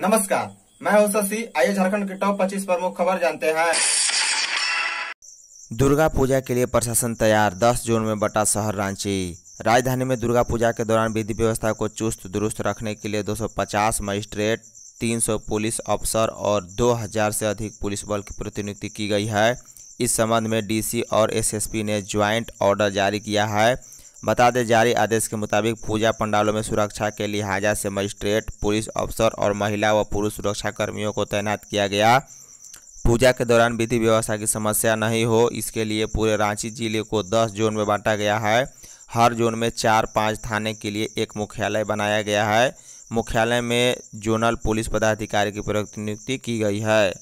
नमस्कार मैं हूं शशि आइए झारखंड के टॉप 25 प्रमुख खबर जानते हैं दुर्गा पूजा के लिए प्रशासन तैयार 10 जून में बटा शहर रांची राजधानी में दुर्गा पूजा के दौरान विधि व्यवस्था को चुस्त दुरुस्त रखने के लिए 250 मजिस्ट्रेट 300 पुलिस अफसर और 2000 से अधिक पुलिस बल की प्रतिनियुक्ति की गई है इस संबंध में डीसी और एसएसपी ने ज्वाइंट ऑर्डर जारी किया है बता दें जारी आदेश के मुताबिक पूजा पंडालों में सुरक्षा के लिहाजा से मजिस्ट्रेट पुलिस अफसर और महिला व पुरुष सुरक्षा कर्मियों को तैनात किया गया पूजा के दौरान विधि व्यवस्था की समस्या नहीं हो इसके लिए पूरे रांची जिले को 10 जोन में बांटा गया है हर जोन में चार पाँच थाने के लिए एक मुख्यालय बनाया गया है मुख्यालय में जोनल पुलिस पदाधिकारी की प्रतिनियुक्ति की गई है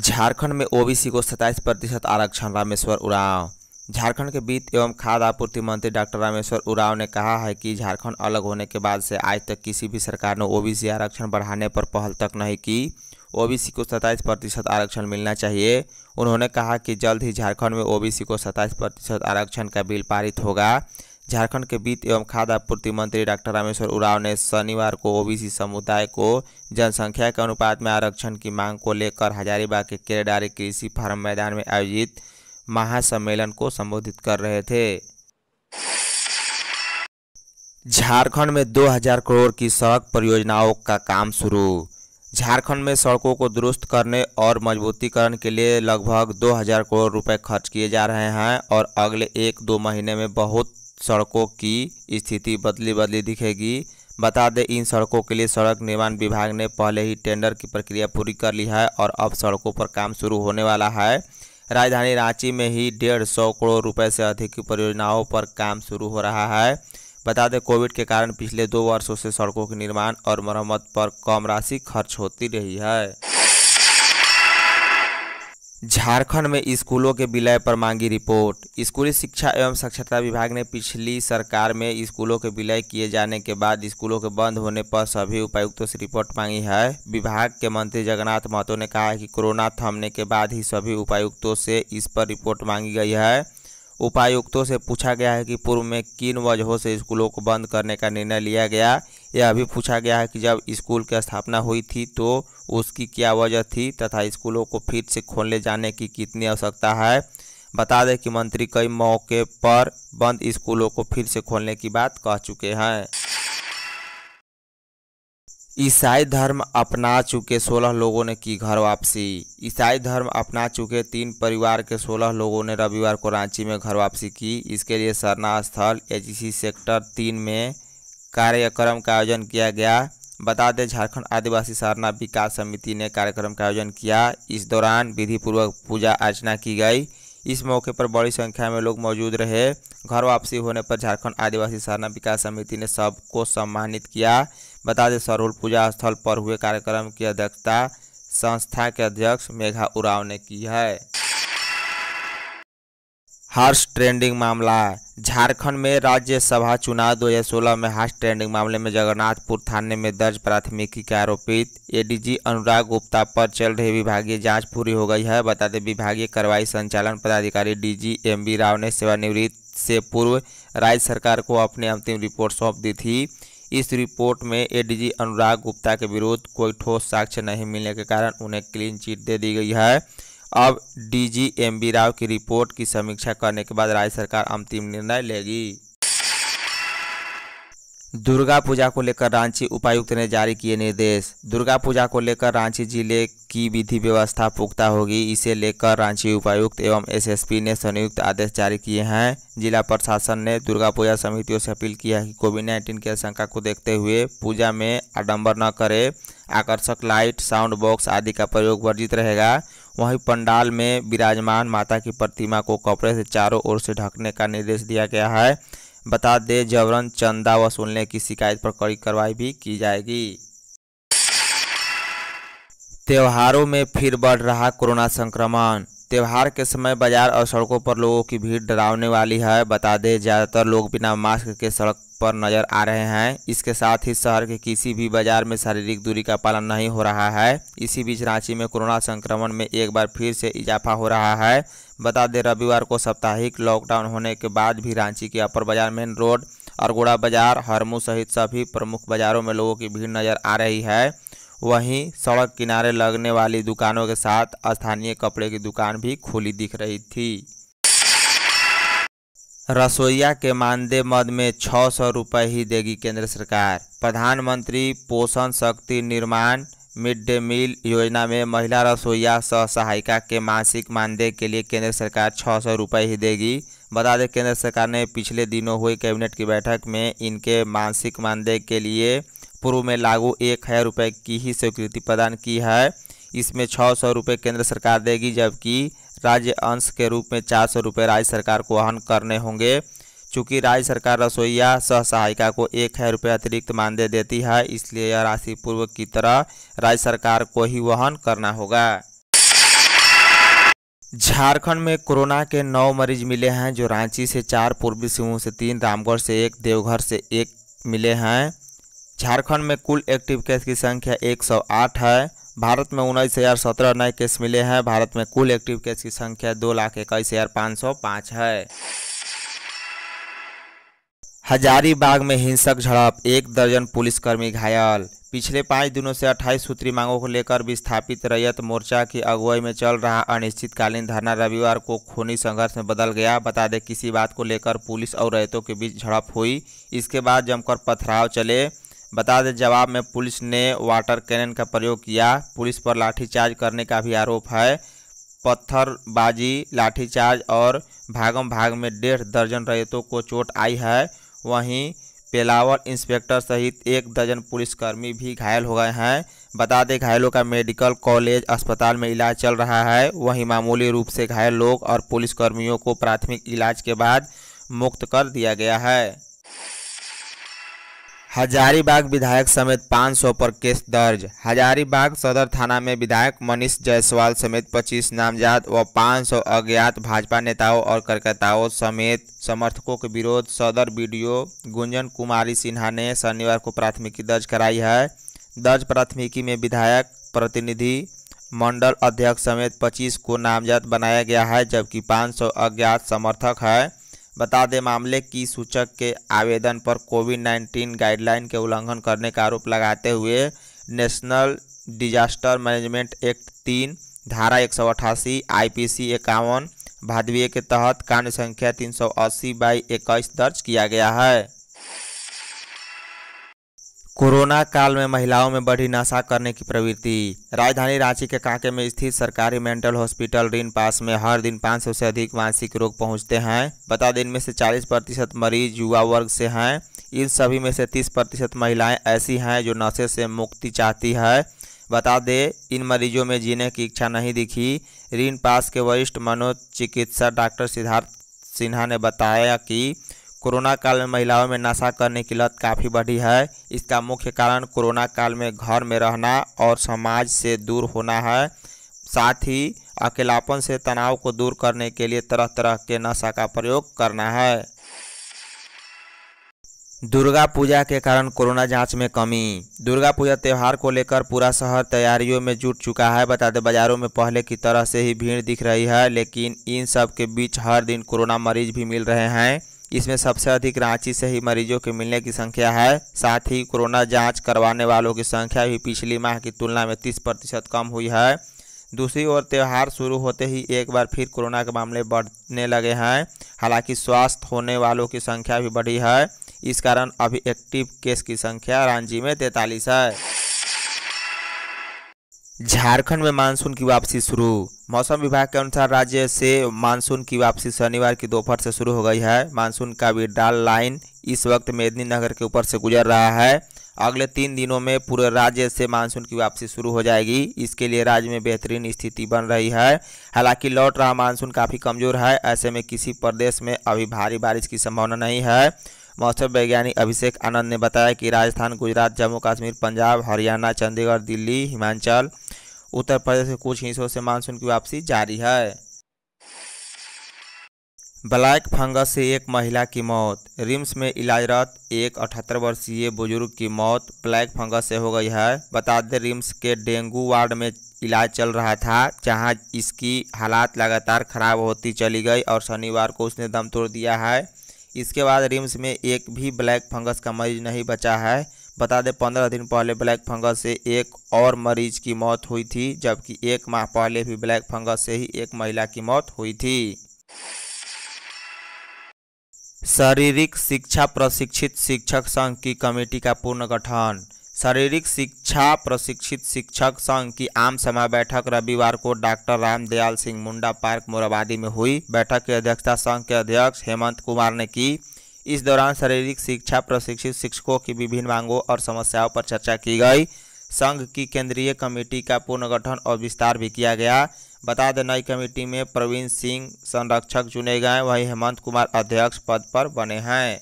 झारखंड में ओबीसी को 27 प्रतिशत आरक्षण रामेश्वर उड़ाव झारखंड के वित्त एवं खाद्य आपूर्ति मंत्री डॉक्टर रामेश्वर उरांव ने कहा है कि झारखंड अलग होने के बाद से आज तक किसी भी सरकार ने ओबीसी आरक्षण बढ़ाने पर पहल तक नहीं की ओबीसी को सत्ताईस प्रतिशत आरक्षण मिलना चाहिए उन्होंने कहा कि जल्द ही झारखंड में ओबीसी को सत्ताईस प्रतिशत आरक्षण का बिल पारित होगा झारखंड के वित्त एवं खाद्य आपूर्ति मंत्री डॉक्टर रामेश्वर उराव ने शनिवार को ओबीसी समुदाय को जनसंख्या के अनुपात में आरक्षण की मांग को लेकर हजारीबाग के केरेडारी कृषि फार्म मैदान में आयोजित महासम्मेलन को संबोधित कर रहे थे झारखंड में 2000 करोड़ की सड़क परियोजनाओं का काम शुरू झारखंड में सड़कों को दुरुस्त करने और मजबूतीकरण के लिए लगभग 2000 करोड़ रुपए खर्च किए जा रहे हैं और अगले एक दो महीने में बहुत सड़कों की स्थिति बदली बदली दिखेगी बता दें इन सड़कों के लिए सड़क निर्माण विभाग ने पहले ही टेंडर की प्रक्रिया पूरी कर ली है और अब सड़कों पर काम शुरू होने वाला है राजधानी रांची में ही डेढ़ सौ करोड़ रुपए से अधिक की परियोजनाओं पर काम शुरू हो रहा है बता दें कोविड के कारण पिछले दो वर्षों से सड़कों के निर्माण और मरम्मत पर कम राशि खर्च होती रही है झारखंड में स्कूलों के विलय पर मांगी रिपोर्ट स्कूली शिक्षा एवं साक्षरता विभाग ने पिछली सरकार में स्कूलों के विलय किए जाने के बाद स्कूलों के बंद होने पर सभी उपायुक्तों से रिपोर्ट मांगी है विभाग के मंत्री जगन्नाथ महतो ने कहा कि कोरोना थमने के बाद ही सभी उपायुक्तों से इस पर रिपोर्ट मांगी गई है उपायुक्तों से पूछा गया है कि पूर्व में किन वजहों से स्कूलों को बंद करने का निर्णय लिया गया यह भी पूछा गया है कि जब स्कूल की स्थापना हुई थी तो उसकी क्या वजह थी तथा स्कूलों को फिर से खोलने जाने की कितनी आवश्यकता है बता दें कि मंत्री कई मौके पर बंद स्कूलों को फिर से खोलने की बात कह चुके हैं ईसाई धर्म अपना चुके सोलह लोगों ने की घर वापसी ईसाई धर्म अपना चुके तीन परिवार के सोलह लोगों ने रविवार को रांची में घर वापसी की इसके लिए सरना स्थल एजीसी सेक्टर तीन में कार्यक्रम का आयोजन किया गया बता दें झारखंड आदिवासी सरना विकास समिति ने कार्यक्रम का आयोजन किया इस दौरान विधिपूर्वक पूजा अर्चना की गई इस मौके पर बड़ी संख्या में लोग मौजूद रहे घर वापसी होने पर झारखंड आदिवासी सरना विकास समिति ने सबको सम्मानित किया बता दें सरहुल पूजा स्थल पर हुए कार्यक्रम की अध्यक्षता संस्था के अध्यक्ष मेघा उराव ने की है हार्श ट्रेंडिंग मामला झारखंड में राज्यसभा चुनाव 2016 में हार्श ट्रेंडिंग मामले में जगन्नाथपुर थाने में दर्ज प्राथमिकी के आरोपित एडीजी अनुराग गुप्ता पर चल रही विभागीय जांच पूरी हो गई है बताते विभागीय कार्रवाई संचालन पदाधिकारी डीजी एमबी राव ने सेवानिवृत्त से पूर्व राज्य सरकार को अपनी अंतिम रिपोर्ट सौंप दी थी इस रिपोर्ट में एडीजी अनुराग गुप्ता के विरुद्ध कोई ठोस साक्ष्य नहीं मिलने के कारण उन्हें क्लीन चिट दे दी गई है अब डीजीएमबी राव की रिपोर्ट की समीक्षा करने के बाद राज्य सरकार अंतिम निर्णय लेगी दुर्गा पूजा को लेकर रांची उपायुक्त ने जारी किए निर्देश दुर्गा पूजा को लेकर रांची जिले की विधि व्यवस्था पुख्ता होगी इसे लेकर रांची उपायुक्त एवं एसएसपी ने संयुक्त आदेश जारी किए हैं जिला प्रशासन ने दुर्गा पूजा समितियों से अपील किया है कि कोविड नाइन्टीन की आशंका को देखते हुए पूजा में आडम्बर न करे आकर्षक लाइट साउंड बॉक्स आदि का प्रयोग वर्जित रहेगा वहीं पंडाल में विराजमान माता की प्रतिमा को कपड़े से चारों ओर से ढकने का निर्देश दिया गया है बता दें जबरन चंदा वसूलने की शिकायत पर कड़ी कार्रवाई भी की जाएगी त्योहारों में फिर बढ़ रहा कोरोना संक्रमण त्यौहार के समय बाजार और सड़कों पर लोगों की भीड़ डरावने वाली है बता दें ज़्यादातर लोग बिना मास्क के सड़क पर नज़र आ रहे हैं इसके साथ ही शहर के किसी भी बाजार में शारीरिक दूरी का पालन नहीं हो रहा है इसी बीच रांची में कोरोना संक्रमण में एक बार फिर से इजाफा हो रहा है बता दें रविवार को साप्ताहिक लॉकडाउन होने के बाद भी रांची के अपर बाजार मेन रोड अरगोड़ा बाजार हरमू सहित सभी प्रमुख बाज़ारों में लोगों की भीड़ नज़र आ रही है वहीं सड़क किनारे लगने वाली दुकानों के साथ स्थानीय कपड़े की दुकान भी खुली दिख रही थी रसोईया के मानदेय मद में छः सौ रुपये ही देगी केंद्र सरकार प्रधानमंत्री पोषण शक्ति निर्माण मिड डे मील योजना में महिला रसोईया सह सहायिका के मासिक मानदेय के लिए केंद्र सरकार छः सौ रुपये ही देगी बता दें केंद्र सरकार ने पिछले दिनों हुई कैबिनेट की बैठक में इनके मासिक मानदेय के लिए पूर्व में लागू एक हज़ार रुपये की ही स्वीकृति प्रदान की है इसमें छः सौ रुपये केंद्र सरकार देगी जबकि राज्य अंश के रूप में चार सौ रुपये राज्य सरकार को वहन करने होंगे चूँकि राज्य सरकार रसोईया सह सहायिका को एक हज़ार रुपये अतिरिक्त मानदेय देती है इसलिए यह राशि पूर्व की तरह राज्य सरकार को ही वहन करना होगा झारखंड में कोरोना के नौ मरीज मिले हैं जो रांची से चार पूर्वी सिंहभूम से तीन रामगढ़ से एक देवघर से एक मिले हैं झारखंड में कुल एक्टिव केस की संख्या 108 है भारत में उन्नीस हज़ार सत्रह नए केस मिले हैं भारत में कुल एक्टिव केस की संख्या दो लाख इक्कीस हज़ार पाँच सौ पाँच है हजारीबाग में हिंसक झड़प एक दर्जन पुलिसकर्मी घायल पिछले पाँच दिनों से 28 सूत्री मांगों को लेकर विस्थापित रैयत मोर्चा की अगुवाई में चल रहा अनिश्चितकालीन धरना रविवार को खूनी संघर्ष में बदल गया बता दें किसी बात को लेकर पुलिस और रैयतों के बीच झड़प हुई इसके बाद जमकर पथराव चले बता दें जवाब में पुलिस ने वाटर कैनन का प्रयोग किया पुलिस पर लाठीचार्ज करने का भी आरोप है पत्थरबाजी लाठीचार्ज और भागम भाग में डेढ़ दर्जन रैतों को चोट आई है वहीं पेलावर इंस्पेक्टर सहित एक दर्जन पुलिसकर्मी भी घायल हो गए हैं बता दें घायलों का मेडिकल कॉलेज अस्पताल में इलाज चल रहा है वहीं मामूली रूप से घायल लोग और पुलिसकर्मियों को प्राथमिक इलाज के बाद मुक्त कर दिया गया है हजारीबाग विधायक समेत 500 पर केस दर्ज हजारीबाग सदर थाना में विधायक मनीष जायसवाल समेत 25 नामजाद व 500 अज्ञात भाजपा नेताओं और कार्यकर्ताओं समेत समर्थकों के विरोध सदर बीडीओ गुंजन कुमारी सिन्हा ने शनिवार को प्राथमिकी दर्ज कराई है दर्ज प्राथमिकी में विधायक प्रतिनिधि मंडल अध्यक्ष समेत 25 को नामजद बनाया गया है जबकि पाँच अज्ञात समर्थक है बता दें मामले की सूचक के आवेदन पर कोविड नाइन्टीन गाइडलाइन के उल्लंघन करने का आरोप लगाते हुए नेशनल डिजास्टर मैनेजमेंट एक्ट तीन धारा एक सौ अठासी आई पी सी इक्यावन भादवीय के तहत कांड संख्या तीन सौ अस्सी बाई इक्कीस दर्ज किया गया है कोरोना काल में महिलाओं में बढ़ी नशा करने की प्रवृत्ति राजधानी रांची के कांके में स्थित सरकारी मेंटल हॉस्पिटल रीन पास में हर दिन 500 से अधिक मानसिक रोग पहुंचते हैं बता दें इनमें से 40 प्रतिशत मरीज युवा वर्ग से हैं इन सभी में से 30 प्रतिशत महिलाएं ऐसी हैं जो नशे से मुक्ति चाहती है बता दें इन मरीजों में जीने की इच्छा नहीं दिखी रिन पास के वरिष्ठ मनोचिकित्सा डॉक्टर सिद्धार्थ सिन्हा ने बताया कि कोरोना काल में महिलाओं में नशा करने की लत काफ़ी बढ़ी है इसका मुख्य कारण कोरोना काल में घर में रहना और समाज से दूर होना है साथ ही अकेलापन से तनाव को दूर करने के लिए तरह तरह के नशा का प्रयोग करना है दुर्गा पूजा के कारण कोरोना जांच में कमी दुर्गा पूजा त्यौहार को लेकर पूरा शहर तैयारियों में जुट चुका है बता दें बाज़ारों में पहले की तरह से ही भीड़ दिख रही है लेकिन इन सब के बीच हर दिन कोरोना मरीज भी मिल रहे हैं इसमें सबसे अधिक रांची से ही मरीजों के मिलने की संख्या है साथ ही कोरोना जांच करवाने वालों की संख्या भी पिछली माह की तुलना में तीस प्रतिशत कम हुई है दूसरी ओर त्यौहार शुरू होते ही एक बार फिर कोरोना के मामले बढ़ने लगे हैं हालांकि स्वास्थ्य होने वालों की संख्या भी बढ़ी है इस कारण अभी एक्टिव केस की संख्या रांची में तैंतालीस है झारखंड में मानसून की वापसी शुरू मौसम विभाग के अनुसार राज्य से मानसून की वापसी शनिवार की दोपहर से शुरू हो गई है मानसून का विड्राल लाइन इस वक्त मेदिनीनगर नगर के ऊपर से गुजर रहा है अगले तीन दिनों में पूरे राज्य से मानसून की वापसी शुरू हो जाएगी इसके लिए राज्य में बेहतरीन स्थिति बन रही है हालांकि लौट रहा मानसून काफ़ी कमज़ोर है ऐसे में किसी प्रदेश में अभी भारी बारिश की संभावना नहीं है मौसम वैज्ञानिक अभिषेक आनंद ने बताया कि राजस्थान गुजरात जम्मू कश्मीर पंजाब हरियाणा चंडीगढ़ दिल्ली हिमाचल उत्तर प्रदेश के कुछ हिस्सों से मानसून की वापसी जारी है ब्लैक फंगस से एक महिला की मौत रिम्स में इलाजरत एक अठहत्तर वर्षीय बुजुर्ग की मौत ब्लैक फंगस से हो गई है बता दें रिम्स के डेंगू वार्ड में इलाज चल रहा था जहां इसकी हालात लगातार खराब होती चली गई और शनिवार को उसने दम तोड़ दिया है इसके बाद रिम्स में एक भी ब्लैक फंगस का मरीज नहीं बचा है बता दें पंद्रह दिन पहले ब्लैक फंगस से एक और मरीज की मौत हुई थी जबकि एक माह पहले भी ब्लैक फंगस से ही एक महिला की मौत हुई थी शारीरिक शिक्षा प्रशिक्षित शिक्षक संघ की कमेटी का पुनर्गठन शारीरिक शिक्षा प्रशिक्षित शिक्षक संघ की आम सभा बैठक रविवार को डॉक्टर रामदयाल सिंह मुंडा पार्क मोराबादी में हुई बैठक की अध्यक्षता संघ के अध्यक्ष हेमंत कुमार ने की इस दौरान शारीरिक शिक्षा प्रशिक्षित शिक्षकों की विभिन्न मांगों और समस्याओं पर चर्चा की गई संघ की केंद्रीय कमेटी का पुनर्गठन और विस्तार भी किया गया बता दें नई कमेटी में प्रवीण सिंह संरक्षक चुने गए वहीं हेमंत कुमार अध्यक्ष पद पर बने हैं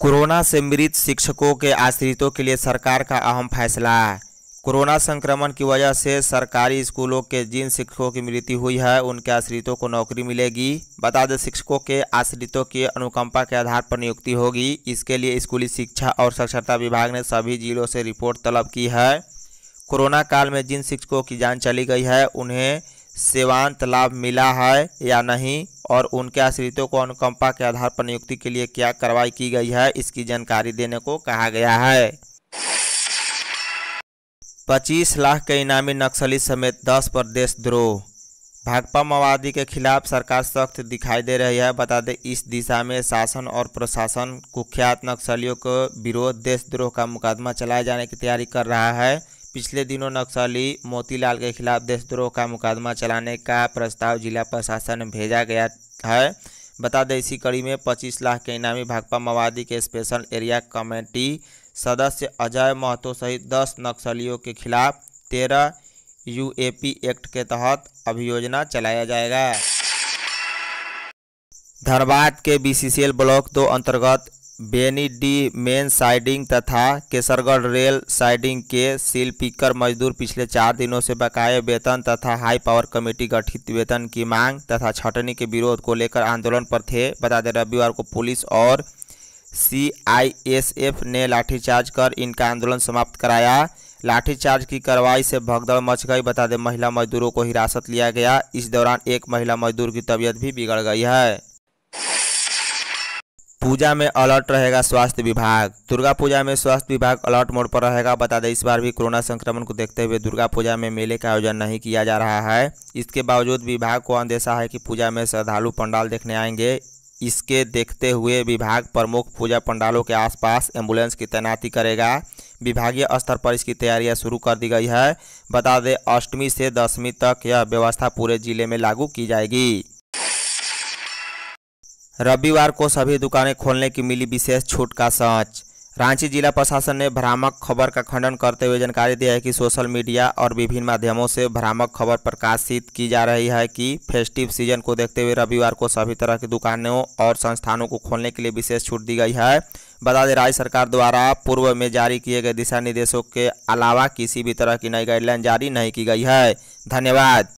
कोरोना से मृत शिक्षकों के आश्रितों के लिए सरकार का अहम फैसला कोरोना संक्रमण की वजह से सरकारी स्कूलों के जिन शिक्षकों की मृत्यु हुई है उनके आश्रितों को नौकरी मिलेगी बता दें शिक्षकों के आश्रितों की अनुकंपा के आधार पर नियुक्ति होगी इसके लिए स्कूली शिक्षा और साक्षरता विभाग ने सभी जिलों से रिपोर्ट तलब की है कोरोना काल में जिन शिक्षकों की जान चली गई है उन्हें सेवांत लाभ मिला है या नहीं और उनके आश्रितों को अनुकंपा के आधार पर नियुक्ति के लिए क्या कार्रवाई की गई है इसकी जानकारी देने को कहा गया है पच्चीस लाख के इनामी नक्सली समेत दस पर देशद्रोह भाकपा माओवादी के खिलाफ सरकार सख्त दिखाई दे रही है बता दें इस दिशा में शासन और प्रशासन कुख्यात नक्सलियों के विरोध देशद्रोह का मुकदमा चलाए जाने की तैयारी कर रहा है पिछले दिनों नक्सली मोतीलाल के खिलाफ देशद्रोह का मुकदमा चलाने का प्रस्ताव जिला प्रशासन में भेजा गया है बता दें इसी कड़ी में पच्चीस लाख के इनामी भाकपा माओवादी के स्पेशल एरिया कमेटी सदस्य अजय महतो सहित दस नक्सलियों के खिलाफ तेरह यूएपी एक्ट के तहत अभियोजना चलाया जाएगा धनबाद के बीसीसीएल ब्लॉक दो अंतर्गत बेनी डी मेन साइडिंग तथा केसरगढ़ रेल साइडिंग के सील पिकर मजदूर पिछले चार दिनों से बकाया वेतन तथा हाई पावर कमेटी गठित वेतन की मांग तथा छटनी के विरोध को लेकर आंदोलन पर थे बता दें रविवार को पुलिस और सीआईएसएफ ने लाठीचार्ज कर इनका आंदोलन समाप्त कराया लाठीचार्ज की कार्रवाई से भगदड़ मच गई बता दें महिला मजदूरों को हिरासत लिया गया इस दौरान एक महिला मजदूर की तबीयत भी बिगड़ गई है पूजा में अलर्ट रहेगा स्वास्थ्य विभाग दुर्गा पूजा में स्वास्थ्य विभाग अलर्ट मोड पर रहेगा बता दें इस बार भी कोरोना संक्रमण को देखते हुए दुर्गा पूजा में मेले का आयोजन नहीं किया जा रहा है इसके बावजूद विभाग को अंदेशा है कि पूजा में श्रद्धालु पंडाल देखने आएंगे इसके देखते हुए विभाग प्रमुख पूजा पंडालों के आसपास एम्बुलेंस की तैनाती करेगा विभागीय स्तर पर इसकी तैयारियां शुरू कर दी गई है बता दें अष्टमी से दसवीं तक यह व्यवस्था पूरे जिले में लागू की जाएगी रविवार को सभी दुकानें खोलने की मिली विशेष छूट का सांच रांची जिला प्रशासन ने भ्रामक खबर का खंडन करते हुए जानकारी दी है कि सोशल मीडिया और विभिन्न माध्यमों से भ्रामक खबर प्रकाशित की जा रही है कि फेस्टिव सीजन को देखते हुए रविवार को सभी तरह की दुकानों और संस्थानों को खोलने के लिए विशेष छूट दी गई है बता दें राज्य सरकार द्वारा पूर्व में जारी किए गए दिशा निर्देशों के अलावा किसी भी तरह की नई गाइडलाइन जारी नहीं की गई है धन्यवाद